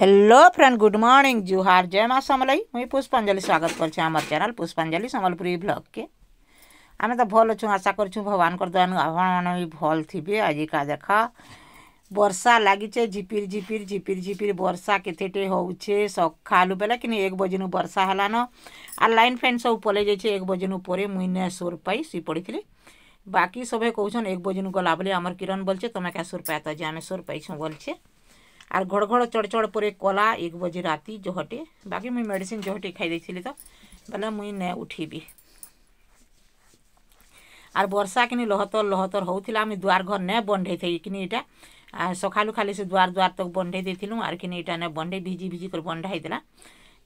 Hello friend good morning જુહાર જય મા સમલઈ હું પુષ્પાঞ্জলি স্বাগত করছি আমার চ্যানেল পুষ্পাঞ্জলি সম্বলপুরী ব্লগকে আমি তো ভাল অছু আশা করছু ভগবানকর দয়ানু আপনার বি ভাল থিবে আজিকা দেখ বর্ষা লাগিছে ঝিপির ঝিপির ঝিপির ঝিপির বর্ষা কেতেটে হচ্ছে সকালু বেলা কিন্তু এক বজেনু বর্ষা হলান আর লাইন ফ্যান সব পলাই যাইছে এক বজেনু পরে মুই নে সোর পাই শুই পড়িলি বাকি সবে কৌছন এক বজেনু গলা বলে আমার কিরণ বলছে তোমাকে সোর পাই তো যে আমি সোর পাইছু বলছে আর ঘড় ঘড় চড় চড় পরে কলা এক বজে রাতে জহটে বাকি মুই মেডিসিন জহটে খাই দেইছিলি তো বেলে মুই নে উঠিবি আর বর্ষা কিনি লহতর লহতর হউলা আমি দুয়ার ঘর নে বন্ধে থাকি কিনি এটা আর সকালু খালি সে দুয়ার দুয়ার তো বন্ধে দিয়েছিল আর কিনি এটা নে বন্ধে ভিজি ভিজি করে বন্ধা হয়েছিলা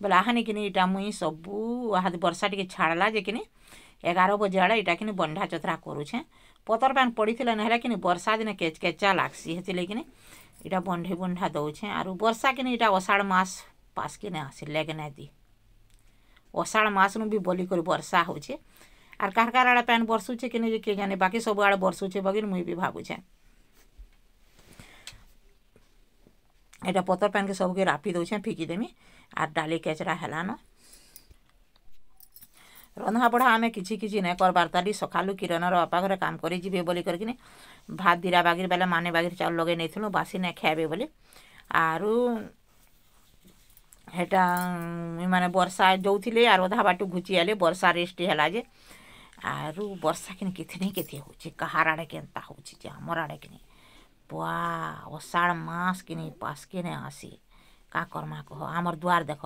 বেলে আহানি কিনি এটা মুই সবু আহাত বর্ষা টিকে ছাড়লা যে কিনি এগারো বজে আড়ে এটা কিনি বন্ধা চতরা করুছে পতর পান না হলে কিনি বর্ষা দিনে কেচ কেচা লাগসি হেতিলে কিনি इटा बंधे बंधा दौछे आर बर्षा के इटा अषाढ़ मास पास के आस लेगनाती अषाढ़ मास नु भी बोली कर बर्षा हो आर कह कार आड़े पैन बरसुचे कि नहीं किए जाने बाकी सब आड़े बरसुचे बगिन मुई भी भावुचे ये पतर पैन के सबके रापी दौछे फिकी देमी आर डाली केचरा हलान ରନ୍ଧାବଢ଼ା ଆମେ କିଛି କିଛି ନାଇଁ କର୍ବାର୍ ତାଲି ସକାଲୁ କିରଣର ଅପା ଘରେ କାମ କରି ଯିବେ ବୋଲି କରିକିନି ଭାତ ଦିରା ବାଗିର୍ ବେଲେ ମାନେ ବାଗିର୍ ଚାଉଳ ଲଗେଇ ନେଇଥିଲୁ ବାସି ନାଇଁ ଖାଇବେ ବୋଲି ଆରୁ ହେଟା ମାନେ ବର୍ଷା ଯୋଉଥିଲେ ଆରୁ ଅଧା ବାଟୁ ଘୁଚି ଆଇଲେ ବର୍ଷା ରେଷ୍ଟ୍ ହେଲା ଯେ ଆରୁ ବର୍ଷା କିନି କେଥି ନେଇ କେଥି ହେଉଛି କାହାର ଆଡ଼େ କେନ୍ତା ହେଉଛି ଯେ ଆମର ଆଡ଼େ କିନି ପୁଆ ଅଷାଢ଼ ମାସ କିନି ପାସ୍କେ ନାଇଁ ଆସି କାଁ କର୍ମା କହ ଆମର ଦୁଆର ଦେଖ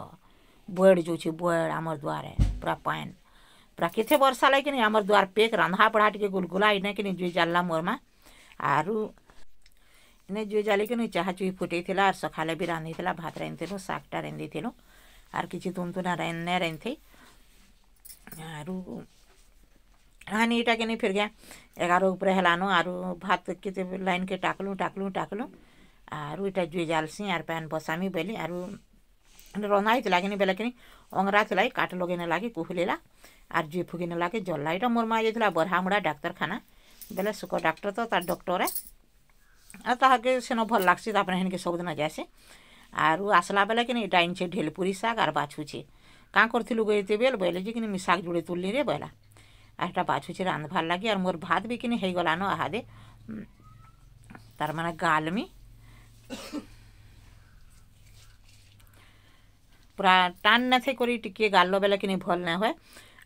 ବଏଡ଼ ଯାଉଛେ ବଏଡ଼ ଆମର ଦୁଆରେ ପୁରା ପାଏନ୍ प्राकृतिक वर्षा लगे कि आम द्वार पेक रंधा पढ़ा टे गुलगुला इन कि जुई जाल्ला मोर माँ आरु इन जुई जाले कि चाह चुई फुटे आर सखा भी रांधी थी भात रांधि रांधी रांधि आर कि तुना रांधने रांधि आरु हानि इटा के फिर गया एगार उपरे हलानो आरु भात के लाइन के टाकलूँ टाकलूँ टाकलूँ आरु इटा जुई जालसी आर पैन बसामी बैली आरु ରନ୍ଧାଇଥିଲା ଲାଗିନି ବେଲେ କିନି ଅଙ୍ଗରା ଥିଲା କାଠ ଲଗେଇନେ ଲାଗି କୁହୁଲିଲା ଆର୍ ଜୁଇ ଫୁକିନେ ଲାଗି ଜଲ୍ଲା ଏଇଟା ମୋର ମା ଯାଇଥିଲା ବରହାମୁଡ଼ା ଡାକ୍ତରଖାନା ବେଲେ ସୁକ ଡାକ୍ତର ତ ତାର୍ ଡକ୍ଟରେ ଆଉ ତାହାକେ ସେନ ଭଲ୍ ଲାଗ୍ସି ତାପରେ ହେନ୍କେ ସବୁଦିନ ଯାଏସି ଆରୁ ଆସ୍ଲା ବେଲେ କିନି ଇଟା ଇନ୍ଛେ ଢେଲ୍ପୁରୀ ଶାଗ୍ ଆର୍ ବାଛୁଛେ କାଁ କରିଥିଲୁ ଗଇତେ ବେଲ୍ ବୋଇଲେ ଯେ କିନି ମୁଇଁ ଶାଗ୍ ଯୁଡ଼େ ତୁଲ୍ଲିରେ ବୋଇଲା ଆର୍ ହେଟା ବାଛୁଛେ ରାନ୍ଧ୍ବାର୍ ଲାଗି ଆର୍ ମୋର୍ ଭାତ୍ ବି କିନି ହେଇଗଲାନ ଆହାଦେ ତାର୍ ମାନେ ଗାଲ୍ମି ପୁରା ଟାନ୍ ନାଥାଇ କରି ଟିକେ ଗାଲ୍ଲ ବେଲେ କିନି ଭଲ୍ ନାଇଁ ହୁଏ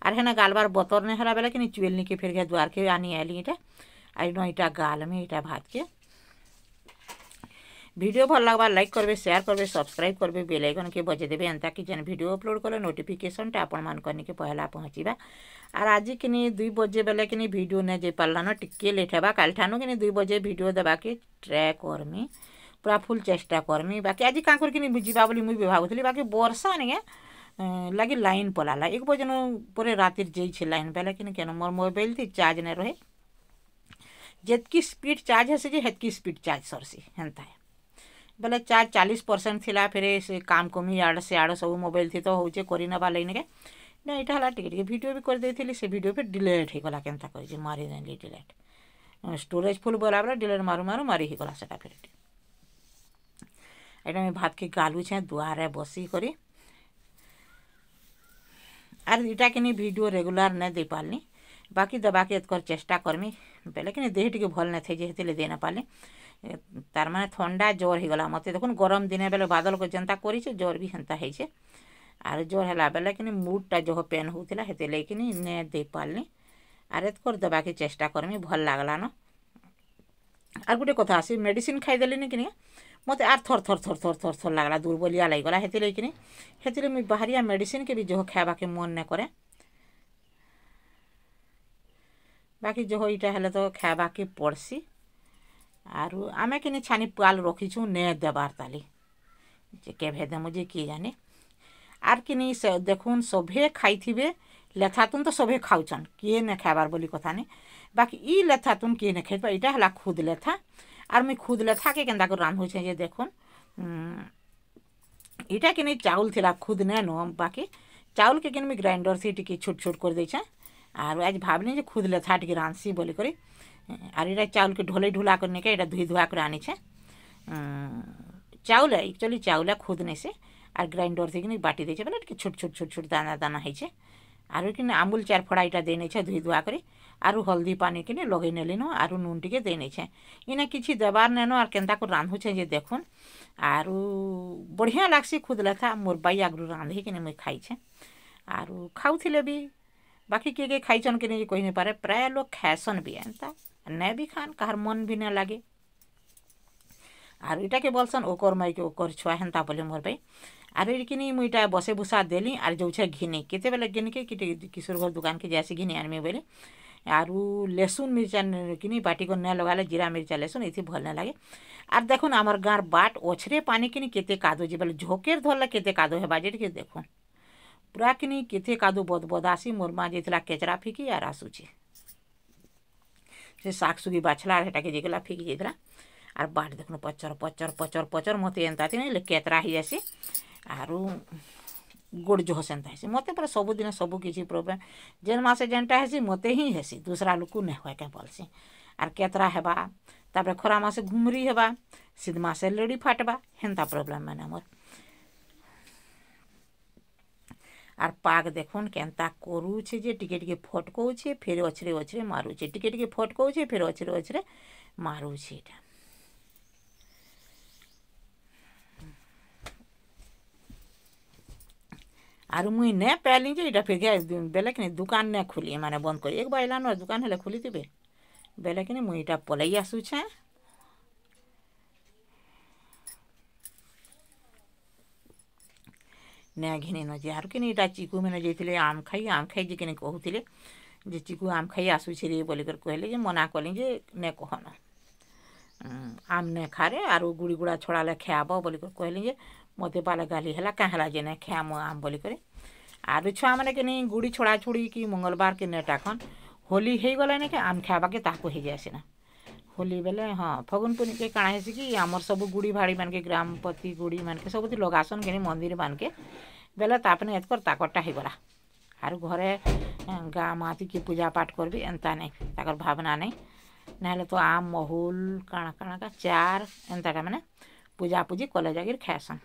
ଆର୍ ହେନେ ଗାଲ୍ବାର୍ ବତର୍ ନାଇଁ ହେଲା ବେଲେ କିନି ଚୁଏଲ୍ ନିକେ ଫେର୍ ଘେ ଦୁଆର୍କେ ଆନି ଆଇଲି ଇଟା ଆର୍ ନ ଇଟା ଗାଲ୍ମି ଇଟା ଭାତ୍କେ ভিডিও ভাল লাগবা লাইক করবে সেয়ার করবে সবসক্রাইব করবে বেল আইকনকে বজাই দেবে এন্তা কি যেন ভিডিও অপলোড কলে নোটিফিকেশনটা আপনার নিকে পহলা পৌঁছবা আর আজি কিনি দুই বজে বেলে কিনি ভিডিও নে যাই পারলান টিকি লেট হবা কালঠানু কিনি দুই বজে ভিডিও দেবাকে ট্রাই করমি ପୁରା ଫୁଲ୍ ଚେଷ୍ଟା କର୍ମି ବାକି ଆଜି କାଁ କରିକିନି ଯିବା ବୋଲି ମୁଇଁ ବି ଭାବୁଥିଲି ବାକି ବର୍ଷା ନିକେ ଲାଗି ଲାଇନ୍ ପଲାଲା ଏକ ବଜେନୁ ପରେ ରାତିରେ ଯାଇଛି ଲାଇନ୍ ବେଲେ କିନି କେନ ମୋର ମୋବାଇଲ୍ଥି ଚାର୍ଜ ନାଇଁ ରହେ ଯେତ୍କି ସ୍ପିଡ଼୍ ଚାର୍ଜ ହେସି ଯେ ହେତ୍କି ସ୍ପିଡ଼୍ ଚାର୍ଜ ସର୍ସି ହେନ୍ତା ବେଲେ ଚାର୍ଜ ଚାଲିଶ୍ ପରସେଣ୍ଟ ଥିଲା ଫେରେ ସେ କାମ କମି ଇଆଡ଼େ ସିଆଡ଼େ ସବୁ ମୋବାଇଲ୍ଥି ତ ହଉଛେ କରିନେବା ଲାଗି ନିକେ ନା ଏଇଟା ହେଲା ଟିକେ ଟିକେ ଭିଡ଼ିଓ ବି କରିଦେଇଥିଲି ସେ ଭିଡ଼ିଓ ବି ଡିଲେଟ୍ ହେଇଗଲା କେନ୍ତା କରିଛି ମାରିଦେଲି ଡିଲେଟ୍ ଷ୍ଟୋରେଜ୍ ଫୁଲ୍ ବୋଲା ବେଲେ ଡିଲେଟ୍ ମାରୁ ମାରୁ ମାରି ହେଇଗଲା ସେଟା ଫେରେ এটা আমি ভাতকে গালুছে দুয়ারে বসি করে আর এটা কিনে ভিডিও রেগুলার না দিয়ে পারলি বাকি দেবাকে এতকর চেষ্টা করমি বেলে কিনে দেহ টিকে ভাল না থাই যেতে দিয়ে না পারলি তার মানে থন্ডা জ্বর হয়ে গলা মতো দেখুন গরম দিনে বেলে বাদলকে যেন্তা করেছে জ্বর বি সেন্তা হয়েছে আর জ্বর হেলা বেলে কিনে মুডটা যহ পেন হোলা সেতে লেগিনি নে দিয়ে পারলি আর এতকর দেবাকে চেষ্টা করমি ভাল লাগলান আর গোটে কথা আসি মেডিসিন খাইদেলি নি কিনি ମୋତେ ଆର୍ ଥର୍ ଥର୍ ଥର୍ ଥର୍ ଥର୍ ଥର୍ ଲାଗ୍ଲା ଦୁର୍ବଲିଆ ଲାଗିଗଲା ହେଥିଲାଗି କିନି ହେଥିରେ ମୁଇଁ ବାହାରିଆ ମେଡ଼ିସିନ୍କେ ବି ଜହ ଖାଇବାକେ ମନ୍ ନାଇଁ କରେ ବାକି ଜହ ଇଟା ହେଲେ ତ ଖାଏବାକେ ପଡ଼୍ସି ଆରୁ ଆମେ କିନି ଛାନି ପୁଆଲ୍ ରଖିଛୁଁ ନେ ଦେବାର୍ ତାଲି ଯେ କେଭେ ଦେମୁ ଯେ କିଏ ଜାନି ଆର୍ କିନି ସେ ଦେଖୁନ୍ ସଭେ ଖାଇଥିବେ ଲେଥାତୁନ୍ ତ ସଭେ ଖାଉଛନ୍ କିଏ ନାଇଁ ଖାଏବାର୍ ବୋଲି କଥା ନାଇଁ ବାକି ଇ ଲେଥାତୁନ୍ କିଏ ନାଇଁ ଖାଇଥିବା ଇଟା ହେଲା ଖୁଦ୍ ଲେଥା আর মুই খুদলে থাকে কেন তাকে রান হয়েছে যে দেখুন এটা কিনে চাউল লা খুদ নেন বাকি চাউলকে কিনে আমি গ্রাইন্ডর সে টিকি ছোট ছোট করে দিয়েছে হ্যাঁ? আর আজ ভাবলি যে খুদলে থাটিকে রাঁধছি বলে করে আর এটা চাউলকে ঢোলে ঢোলা করে নিয়ে এটা ধুই ধোয়া করে আনিছে চাউল একচুয়ালি চাউলা খুদ নেছে আর গ্রাইন্ডর থেকে বাটি দিয়েছে বলে ছোট ছোট ছোট ছোট দানা দানা হয়েছে আর কি আমুল চার ফোড়া এটা দিয়ে নিয়েছে ধুই ধোয়া করে ଆରୁ ହଳଦୀ ପାନିକିନି ଲଗେଇ ନେଲିନ ଆରୁ ନୁନ୍ ଟିକେ ଦେଇ ନେଇଛେଁ ଇନେ କିଛି ଦେବାର୍ ନେନ ଆର୍ କେନ୍ତା କରି ରାନ୍ଧୁଛେଁ ଯେ ଦେଖୁନ୍ ଆରୁ ବଢ଼ିଆ ଲାଗ୍ସି ଖୁଦ୍ ଲେଖା ମୋର୍ ବାଇ ଆଗରୁ ରାନ୍ଧିକିନି ମୁଇଁ ଖାଇଛେଁ ଆରୁ ଖାଉଥିଲେ ବି ବାକି କିଏ କିଏ ଖାଇଛନ୍ କି ନେଇ କହି ନାଇଁପାରେ ପ୍ରାୟ ଲୋକ୍ ଖାଏସନ୍ ବି ଏନ୍ତା ନାଇଁ ବି ଖାନ୍ କାହାର୍ ମନ୍ ବି ନାଇଁ ଲାଗେ ଆରୁ ଇଟାକେ ବୋଲ୍ସନ୍ ଓକର୍ ମାଇକି ଓକର୍ ଛୁଆ ହେନ୍ତା ବୋଲେ ମୋର୍ ଭାଇ ଆରୁ କିନି ମୁଇଁ ଇଟା ବସେ ବୁସା ଦେଲି ଆର୍ ଯଉଛେ ଘିନି କେତେବେଲେ ଘିନିକି କିଟେ କିଶୋର ଘର ଦୁକାନ୍କେ ଯାଏସି ଘିନି ଆନ୍ମି ବୋଇଲେ आरु लेसुन मिर्चा किनि बाटी को नया लगाले जीरा मिर्चा लेसुन ये भल ना लागे आर देखुन आमर गाँव बाट ओछरे पानी किनि केते कादो जे बले झोकेर धरला केते कादो हे बाजेट के देखो पूरा किनि केते कादो बद बद आसी मोर मा जेतला केचरा फिकी आर आसुची से साग सुगी बाछला हेटा के जेगला फिकी जेतला आर बाट देखुन पचर पचर पचर पचर मते एंता तिने केतरा हि जासी आरु गोड़ जोह से मत पूरा सबुदिन सबकि प्रोब्लेम जेन मसे जेनटा हेसी मत ही दूसरा लोक नहीं बल्सी आर केतरा हेबा खरा मसे घुमरी हेबा शीत मसे लड़ी फाटवा हेन्ता प्रोब्लेम मैंने मोर आर पाक देख के करूचे जे टिके टिके फटकोचे फिर अछरे अछरे मारूचे टिके टिके फटकोचे फिर अछरे अछरे मारूचे इटा ଆରୁ ମୁଇଁ ନେ ପାଇଲି ଯେ ଇଟା ଫିର୍ ବେଲେ କିନି ଦୁକାନ ନେ ଖୁଲି ମାନେ ବନ୍ଦ କରି ଏକ ବାଇଲାନ ଦୁକାନ ହେଲେ ଖୁଲିଥିବେ ବେଲେ କିନି ମୁଇଁ ଇଟା ପଲେଇ ଆସୁଛେଁ ନେ ଘିନି ନ ଯେ ଆରୁ କିନି ଇଟା ଚିକୁମାନେ ଯାଇଥିଲେ ଆମ୍ ଖାଇ ଆମ୍ ଖାଇ ଯେ କିନି କହୁଥିଲେ ଯେ ଚିକୁ ଆମ୍ ଖାଇ ଆସୁଛେ ରେ ବୋଲିକରି କହିଲେ ଯେ ମନା କଲି ଯେ ନେ କହନ ଆମ୍ ନେ ଖାରେ ଆରୁ ଗୁଡ଼ି ଗୁଡ଼ା ଛଡ଼ାଲେ ଖିଆବ ବୋଲିକରି କହିଲି ଯେ মধ্যে বালা গালি হেলা কাঁ হেলা জেনে খেয়াম আম বলি করে আর ছুয়ামানে কেনি গুড়ি ছোড়া ছুড়ি কি মঙ্গলবার কে নেটা খন হোলি হয়েগলানি কি আম খাইবাকে তাহাকে হয়ে যায়সি না হোলি বেলে হ্যাঁ ফগুন পুনিকে কাণা হেসি কি আমার সব গুড়ি ভাড়ি মানকে গ্রামপতি গুড়ি মানকে সবুতি লগাসন কেনি মন্দির মানকে বেলে তাপনে এতকর তাকরটা হয়েগলা আর ঘরে গা মাতি কি পূজা পাঠ করবি এন্তা নেই তাকর ভাবনা নেই নাহলে তো আম মহুল কাণা কাণা চা এন্তাটা মানে পূজা পুজি কলে যাগির খাইসন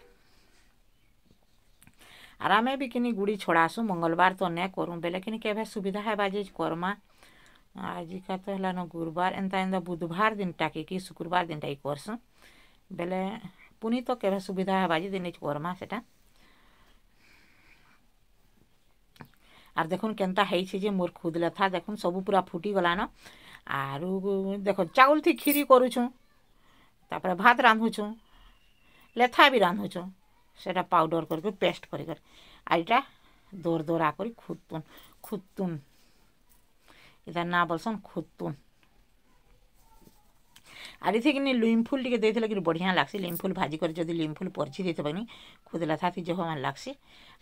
ଆର୍ ଆମେ ବି କିନି ଗୁଡ଼ି ଛଡ଼ାସୁଁ ମଙ୍ଗଲବାର୍ ତ ନାଇଁ କରୁଁ ବେଲେ କିନି କେଭେ ସୁବିଧା ହେବା ଯେ କର୍ମା ଆଜିକା ତ ହେଲାନ ଗୁରୁବାର୍ ଏନ୍ତା ଏନ୍ତା ବୁଧବାର୍ ଦିନଟାକେ କି ଶୁକ୍ରବାର୍ ଦିନଟାକେ କର୍ସୁଁ ବେଲେ ପୁନି ତ କେଭେ ସୁବିଧା ହେବା ଯେ ଦିନେ କର୍ମା ସେଟା ଆର୍ ଦେଖୁନ୍ କେନ୍ତା ହେଇଛେ ଯେ ମୋର୍ ଖୁଦ୍ ଲେଥା ଦେଖୁନ୍ ସବୁ ପୁରା ଫୁଟିଗଲାନ ଆରୁ ଦେଖ ଚାଉଲ୍ଥି କ୍ଷୀରି କରୁଛୁଁ ତାପରେ ଭାତ୍ ରାନ୍ଧୁଛୁଁ ଲେଥା ବି ରାନ୍ଧୁଛୁଁ সেটা পাউডার করবে পেস্ট করে করে আর এটা দৌড় দৌড়া করি খুঁতুন খুঁতুন এটা না বলছেন খুঁতুন আর এথেকে লিম ফুল টিকে দিয়েছিল কিন্তু বঢ়িয়া লাগছে লিম ফুল ভাজি করে যদি লিম ফুল পরছি দিতে পারি খুদলা থাকি যে আমার লাগছে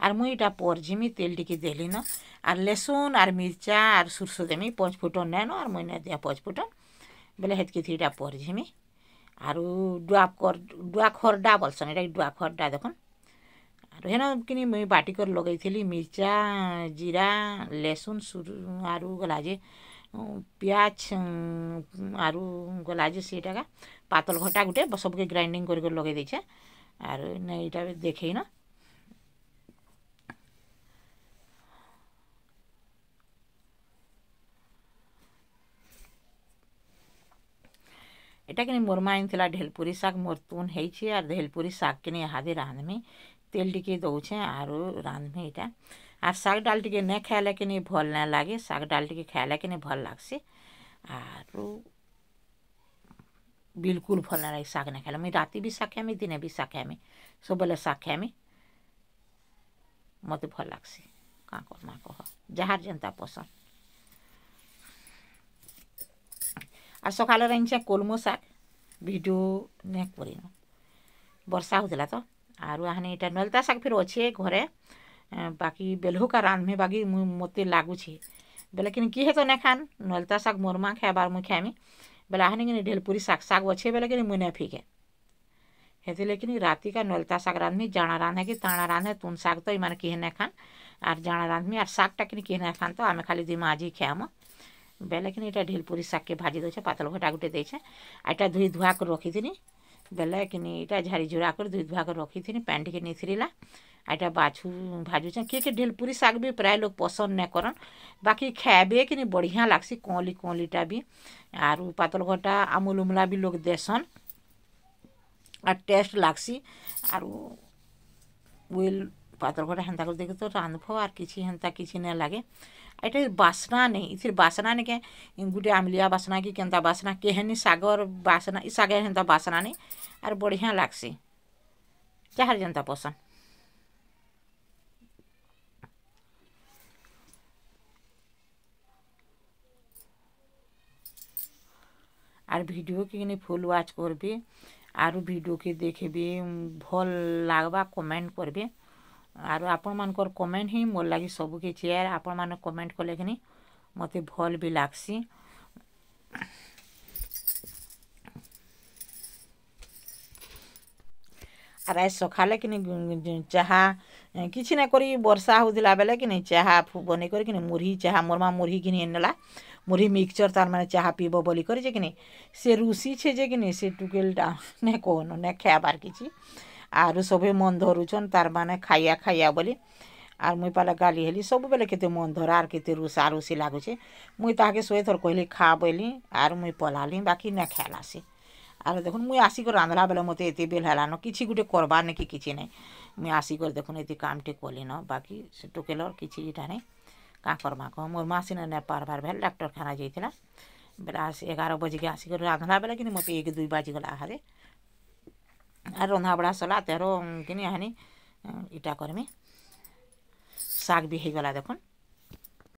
আর মুই এটা পরঝিমি তেল টিকে দেলি না আর লেসুন আর মির্চা আর সোরষ দেমি পঁচ ফুটন নেন আর মুই নে দিয়া পঁচ ফুটন বেলে হেতকি থিটা পরঝিমি আর ডুয়া কর ডুয়া খরডা বলছেন এটা ডুয়া খরডা দেখুন ଆରୁ ହେନ କିନି ମୁଇଁ ବାଟିକରି ଲଗେଇଥିଲି ମିର୍ଚା ଜିରା ଲେସୁନ୍ ଆରୁ ଗଲା ଯେ ପିଆଜ୍ ଆରୁ ଗଲା ଯେ ସେଇଟାକା ପାତଲ ଘଟା ଗୁଟେ ସବୁକେ ଗ୍ରାଇଣ୍ଡିଂ କରି କରି ଲଗେଇ ଦେଇଛେ ଆରୁ ଏଇଟା ବି ଦେଖେଇନ ଏଟା କିନି ମୋର୍ ମା ଆଣିଥିଲା ଢେଲପୁରୀ ଶାଗ୍ ମୋର୍ ତୁନ୍ ହେଇଛେ ଆର୍ ଢେଲପୁରୀ ଶାଗ୍ କିନି ଇହାଦେ ରାନ୍ଧ୍ମି तेल टिके दौछे आर रांधमे इटा आर साग डाल टिके नै खाइले कि नै भल ना लगे साग डाल टिके खाइले कि नै भल लाग्छे आर बिल्कुल भल ना लगे साग नै खाइले मै राति भी साग खाइमे दिने भी साग खाइमे सबले साग खाइमे मते भल लाग्छे का करमा कह जहार जनता पसंद आ सकाल रहिछे कोलमो साग भिडियो नै करिनु वर्षा होला त आर आने इटा मिलता सक फिर अच्छे घरे बाकी बेलहू का रांधे बाकी मत लगुच बोले कि किए तो नहीं खान नलता शाग मोर माँ खाबार मुझ खेमी बोले आने कि ढेलपुरी शाग शाग अच्छे बोले कि मुने फीके हेती लेकिन राति का नलता शाग रांधमी जाणा रांधे कि ताना रांधे तुन शाग तो इमान किए नहीं खान आर जाना रांधमी आर शाग टाकि किए नहीं खान तो आम खाली दी आज ही खेम बेले कि ढेलपुरी शाग के भाजी दौ पतल घटा गुटे दे आईटा धुआ कर रखी थी ବେଲେ କିନି ଇଟା ଝାରି ଝୁରା କରି ଧୁଇ ଧୁଆ କରି ରଖିଥିନି ପାଏନ୍ ଟିକେ ନିସିରିଲା ଏଇଟା ବାଛୁ ଭାଜୁଛେଁ କିଏ କିଏ ଢେଲ୍ପୁରୀ ଶାଗ୍ ବି ପ୍ରାୟ ଲୋକ୍ ପସନ୍ଦ୍ ନାଇଁ କରନ୍ ବାକି ଖାଏବେ କିନି ବଢ଼ିଆ ଲାଗ୍ସି କଁଅଲି କଁଅଲିଟା ବି ଆରୁ ପାତଲ୍ଘଟା ଆମ୍ବୁଲ୍ ଉମ୍ଲା ବି ଲୋକ୍ ଦେସନ୍ ଆର୍ ଟେଷ୍ଟ୍ ଲାଗ୍ସି ଆରୁ ଉଇଲ୍ ପାତଲ୍ଘଟା ହେନ୍ତା କରି ଦେଇକି ତ ରାନ୍ଧ୍ବ ଆର୍ କିଛି ହେନ୍ତା କିଛି ନାଇଁ ଲାଗେ ଏଇଟା ବାସ୍ନା ନେହିଁ ଇଥିର୍ ବାସ୍ନା ନିକେ ଗୁଟେ ଆମ୍ଲିଆ ବାସ୍ନା କି କେନ୍ତା ବାସ୍ନା କେହେନି ଶାଗର ବାସ୍ନା ଇ ଶାଗେ ହେନ୍ତା ବାସ୍ନା ନେଇଁ ଆର୍ ବଢ଼ିଆ ଲାଗ୍ସି ଯାହାର ଯେନ୍ତା ପସନ୍ଦ ଆର୍ ଭିଡ଼ିଓ କି କିନି ଫୁଲ୍ ୱାଚ୍ କର୍ବେ ଆରୁ ଭିଡ଼ିଓକେ ଦେଖ୍ବେ ଭଲ୍ ଲାଗ୍ବା କମେଣ୍ଟ କର୍ବେ ଆରୁ ଆପଣମାନଙ୍କର କମେଣ୍ଟ ହିଁ ମୋର୍ ଲାଗି ସବୁକିଛି ଆର୍ ଆପଣମାନେ କମେଣ୍ଟ କଲେ କିନି ମୋତେ ଭଲ୍ ବି ଲାଗ୍ସି ଆର୍ ଆଜି ସକାଳେ କିନି ଚାହା କିଛି ନାଇଁ କରି ବର୍ଷା ହେଉଥିଲା ବେଲେ କିନି ଚାହା ବନେଇ କରି କିନି ମୁଢ଼ି ଚାହା ମୋର୍ ମା' ମୁଢ଼ି ଘିନି ନେଲା ମୁଢ଼ି ମିକ୍ସଚର୍ ତାର୍ ମାନେ ଚାହା ପିଇବ ବୋଲିକରି ଯେ କିନି ସେ ରୁଷିଛେ ଯେ କିନି ସେ ଟୁକେଲ୍ଟା ନାଇଁ କହନ ନାଇଁ ଖାଏବାର୍ କିଛି ଆରୁ ସଭେ ମନ୍ ଧରୁଛନ୍ ତାର୍ ମାନେ ଖାଇବା ଖାଇବା ବୋଲି ଆର୍ ମୁଇଁ ପାଲେ ଗାଲି ହେଲି ସବୁବେଲେ କେତେ ମନ୍ ଧରା ଆର୍ କେତେ ରୁଷା ରୁଷି ଲାଗୁଛେ ମୁଇଁ ତାହାକେ ଶହେ ଥର କହିଲି ଖା ବୋଇଲି ଆର୍ ମୁଇଁ ପଲାଲି ବାକି ନାଇଁ ଖାଏଲା ସେ ଆର୍ ଦେଖୁନ୍ ମୁଇଁ ଆସିକରି ରାନ୍ଧ୍ଲା ବେଲେ ମୋତେ ଏତେ ବେଲ୍ ହେଲାନ କିଛି ଗୁଟେ କର୍ବାର୍ ନାଇଁ କି କିଛି ନାଇଁ ମୁଇଁ ଆସିକରି ଦେଖୁନ୍ ଏତେ କାମ୍ଟେ କଲିନ ବାକି ସେ ଟୁକେଲର୍ କିଛି ଇଟା ନାଇଁ କାଁ କର୍ମା କହ ମୋର୍ ମା ସିନା ନାଇଁ ପାର୍ବାର୍ ବେଲେ ଡାକ୍ତରଖାନା ଯାଇଥିଲା ବେଲେ ଆସି ଏଗାର ବଜେକେ ଆସିକରି ରାନ୍ଧ୍ଲା ବେଲେ କିନ୍ତୁ ମୋତେ ଏକ ଦୁଇ ବାଜିଗଲା ଆହାରେ ଆର୍ ରନ୍ଧାବଢ଼ା ସଲା ତେର କିନି ହାନି ଇଟା କର୍ମି ଶାଗ୍ ବି ହେଇଗଲା ଦେଖୁନ୍